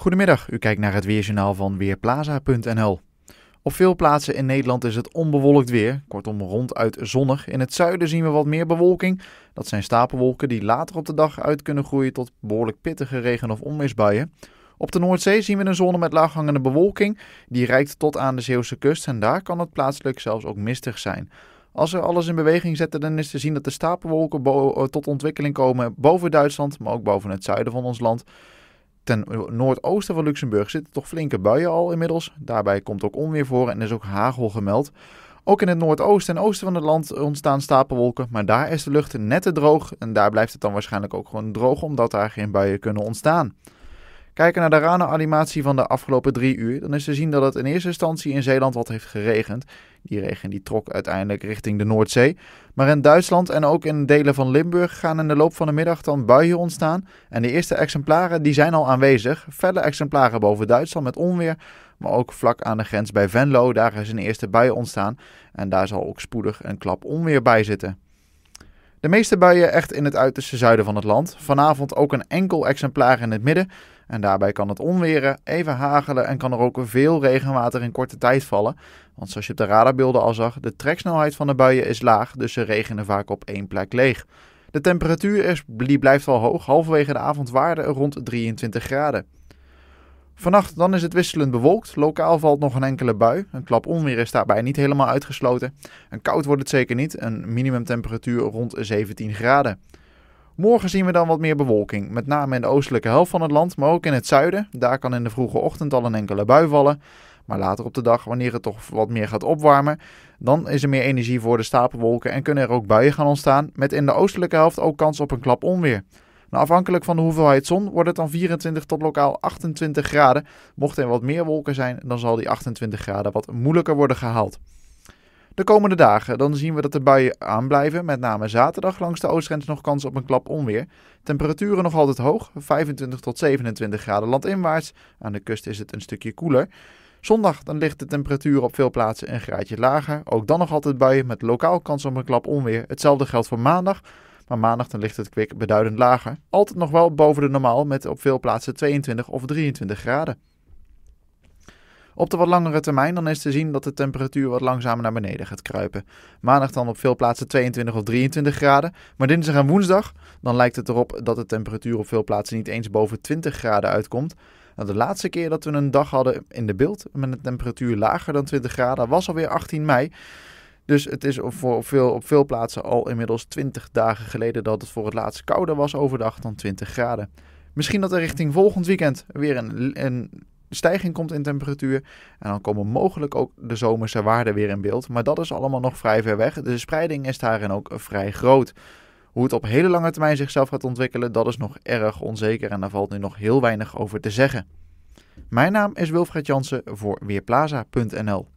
Goedemiddag, u kijkt naar het weerjournaal van Weerplaza.nl. Op veel plaatsen in Nederland is het onbewolkt weer, kortom ronduit zonnig. In het zuiden zien we wat meer bewolking. Dat zijn stapelwolken die later op de dag uit kunnen groeien tot behoorlijk pittige regen- of onweersbuien. Op de Noordzee zien we een zone met laaghangende bewolking. Die reikt tot aan de Zeeuwse kust en daar kan het plaatselijk zelfs ook mistig zijn. Als we alles in beweging zetten, dan is te zien dat de stapelwolken eh, tot ontwikkeling komen boven Duitsland, maar ook boven het zuiden van ons land ten noordoosten van Luxemburg zitten toch flinke buien al inmiddels. Daarbij komt ook onweer voor en is ook hagel gemeld. Ook in het noordoosten en oosten van het land ontstaan stapelwolken, maar daar is de lucht net te droog en daar blijft het dan waarschijnlijk ook gewoon droog omdat daar geen buien kunnen ontstaan. Kijken naar de Rana-animatie van de afgelopen drie uur, dan is te zien dat het in eerste instantie in Zeeland wat heeft geregend. Die regen die trok uiteindelijk richting de Noordzee. Maar in Duitsland en ook in delen van Limburg gaan in de loop van de middag dan buien ontstaan. En de eerste exemplaren die zijn al aanwezig. Verder exemplaren boven Duitsland met onweer, maar ook vlak aan de grens bij Venlo. Daar is een eerste bui ontstaan en daar zal ook spoedig een klap onweer bij zitten. De meeste buien echt in het uiterste zuiden van het land. Vanavond ook een enkel exemplaar in het midden. En daarbij kan het onweren, even hagelen en kan er ook veel regenwater in korte tijd vallen. Want zoals je op de radarbeelden al zag, de treksnelheid van de buien is laag, dus ze regenen vaak op één plek leeg. De temperatuur is, blijft wel hoog, halverwege de avondwaarde rond 23 graden. Vannacht dan is het wisselend bewolkt. Lokaal valt nog een enkele bui. Een klap onweer is daarbij niet helemaal uitgesloten. En koud wordt het zeker niet. Een minimumtemperatuur rond 17 graden. Morgen zien we dan wat meer bewolking, met name in de oostelijke helft van het land, maar ook in het zuiden. Daar kan in de vroege ochtend al een enkele bui vallen. Maar later op de dag, wanneer het toch wat meer gaat opwarmen, dan is er meer energie voor de stapelwolken en kunnen er ook buien gaan ontstaan, met in de oostelijke helft ook kans op een klap onweer. Nou, afhankelijk van de hoeveelheid zon wordt het dan 24 tot lokaal 28 graden. Mocht er wat meer wolken zijn, dan zal die 28 graden wat moeilijker worden gehaald. De komende dagen dan zien we dat de buien aanblijven, met name zaterdag langs de oostgrens nog kans op een klap onweer. Temperaturen nog altijd hoog, 25 tot 27 graden landinwaarts. Aan de kust is het een stukje koeler. Zondag dan ligt de temperatuur op veel plaatsen een graadje lager. Ook dan nog altijd buien met lokaal kans op een klap onweer. Hetzelfde geldt voor maandag. Maar maandag dan ligt het kwik beduidend lager. Altijd nog wel boven de normaal met op veel plaatsen 22 of 23 graden. Op de wat langere termijn dan is te zien dat de temperatuur wat langzamer naar beneden gaat kruipen. Maandag dan op veel plaatsen 22 of 23 graden, maar dinsdag en woensdag dan lijkt het erop dat de temperatuur op veel plaatsen niet eens boven 20 graden uitkomt. Nou, de laatste keer dat we een dag hadden in de beeld met een temperatuur lager dan 20 graden was alweer 18 mei. Dus het is op veel, op veel plaatsen al inmiddels 20 dagen geleden dat het voor het laatst kouder was overdag dan 20 graden. Misschien dat er richting volgend weekend weer een, een stijging komt in temperatuur. En dan komen mogelijk ook de zomerse waarden weer in beeld. Maar dat is allemaal nog vrij ver weg. De spreiding is daarin ook vrij groot. Hoe het op hele lange termijn zichzelf gaat ontwikkelen, dat is nog erg onzeker en daar valt nu nog heel weinig over te zeggen. Mijn naam is Wilfred Jansen voor Weerplaza.nl.